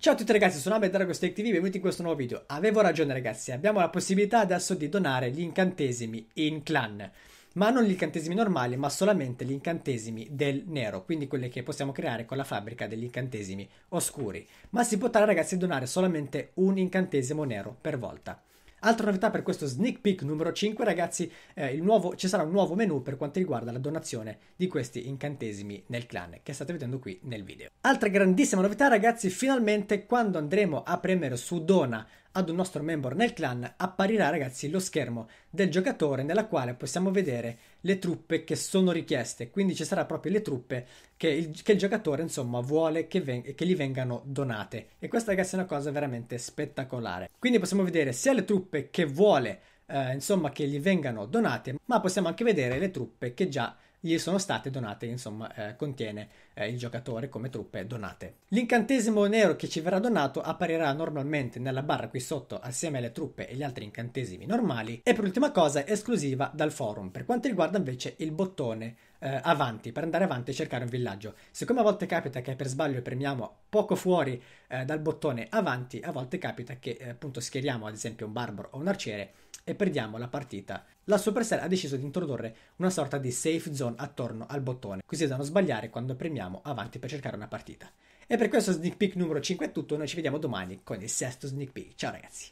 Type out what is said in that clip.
Ciao a tutti ragazzi, sono Abed da Dragostack TV, benvenuti in questo nuovo video. Avevo ragione ragazzi, abbiamo la possibilità adesso di donare gli incantesimi in clan, ma non gli incantesimi normali, ma solamente gli incantesimi del nero, quindi quelli che possiamo creare con la fabbrica degli incantesimi oscuri. Ma si potrà ragazzi donare solamente un incantesimo nero per volta. Altra novità per questo sneak peek numero 5 ragazzi, eh, nuovo, ci sarà un nuovo menu per quanto riguarda la donazione di questi incantesimi nel clan che state vedendo qui nel video. Altra grandissima novità ragazzi, finalmente quando andremo a premere su dona ad un nostro member nel clan apparirà ragazzi lo schermo del giocatore nella quale possiamo vedere le truppe che sono richieste, quindi ci sarà proprio le truppe che il, che il giocatore insomma vuole che, ven- che gli vengano donate e questa ragazzi è una cosa veramente spettacolare. Quindi possiamo vedere sia le truppe che vuole eh, insomma, che gli vengano donate, ma possiamo anche vedere le truppe che già gli sono state donate, insomma, eh, contiene eh, il giocatore come truppe donate. L'incantesimo nero che ci verrà donato apparirà normalmente nella barra qui sotto assieme alle truppe e gli altri incantesimi normali e per ultima cosa esclusiva dal forum. Per quanto riguarda invece il bottone eh, avanti, per andare avanti e cercare un villaggio. Siccome a volte capita che per sbaglio premiamo poco fuori eh, dal bottone avanti, a volte capita che eh, appunto schieriamo ad esempio un barbaro o un arciere e perdiamo la partita. La Supercell ha deciso di introdurre una sorta di safe zone attorno al bottone, così da non sbagliare quando premiamo avanti per cercare una partita. E per questo sneak peek numero 5 è tutto, noi ci vediamo domani con il sesto sneak peek. Ciao ragazzi!